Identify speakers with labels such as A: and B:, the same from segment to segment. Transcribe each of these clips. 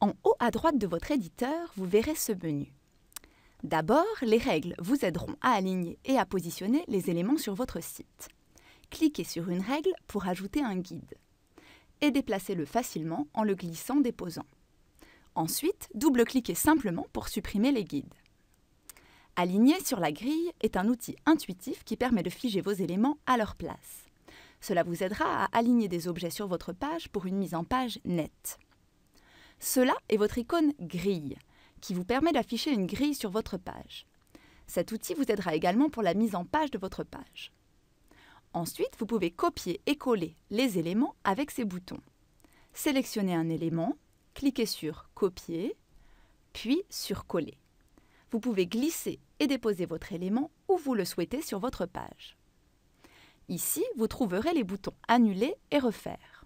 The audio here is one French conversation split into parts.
A: En haut à droite de votre éditeur, vous verrez ce menu. D'abord, les règles vous aideront à aligner et à positionner les éléments sur votre site. Cliquez sur une règle pour ajouter un guide et déplacez-le facilement en le glissant-déposant. Ensuite, double-cliquez simplement pour supprimer les guides. Aligner sur la grille est un outil intuitif qui permet de figer vos éléments à leur place. Cela vous aidera à aligner des objets sur votre page pour une mise en page nette. Cela est votre icône grille, qui vous permet d'afficher une grille sur votre page. Cet outil vous aidera également pour la mise en page de votre page. Ensuite, vous pouvez copier et coller les éléments avec ces boutons. Sélectionnez un élément, cliquez sur Copier, puis sur Coller. Vous pouvez glisser et déposer votre élément où vous le souhaitez sur votre page. Ici, vous trouverez les boutons Annuler et Refaire.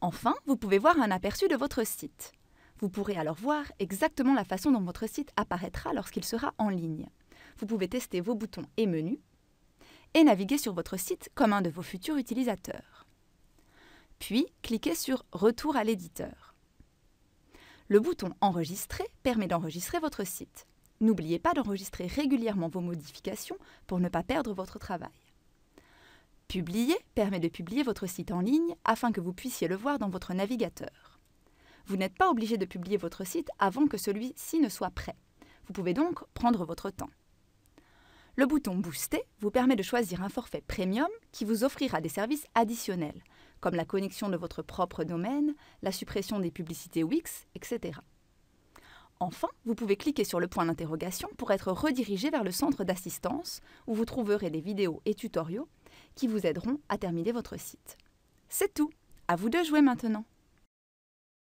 A: Enfin, vous pouvez voir un aperçu de votre site. Vous pourrez alors voir exactement la façon dont votre site apparaîtra lorsqu'il sera en ligne. Vous pouvez tester vos boutons et menus et naviguer sur votre site comme un de vos futurs utilisateurs. Puis, cliquez sur Retour à l'éditeur. Le bouton Enregistrer permet d'enregistrer votre site. N'oubliez pas d'enregistrer régulièrement vos modifications pour ne pas perdre votre travail. Publier permet de publier votre site en ligne afin que vous puissiez le voir dans votre navigateur. Vous n'êtes pas obligé de publier votre site avant que celui-ci ne soit prêt. Vous pouvez donc prendre votre temps. Le bouton Booster vous permet de choisir un forfait premium qui vous offrira des services additionnels, comme la connexion de votre propre domaine, la suppression des publicités Wix, etc. Enfin, vous pouvez cliquer sur le point d'interrogation pour être redirigé vers le centre d'assistance où vous trouverez des vidéos et tutoriaux qui vous aideront à terminer votre site. C'est tout, à vous de jouer maintenant.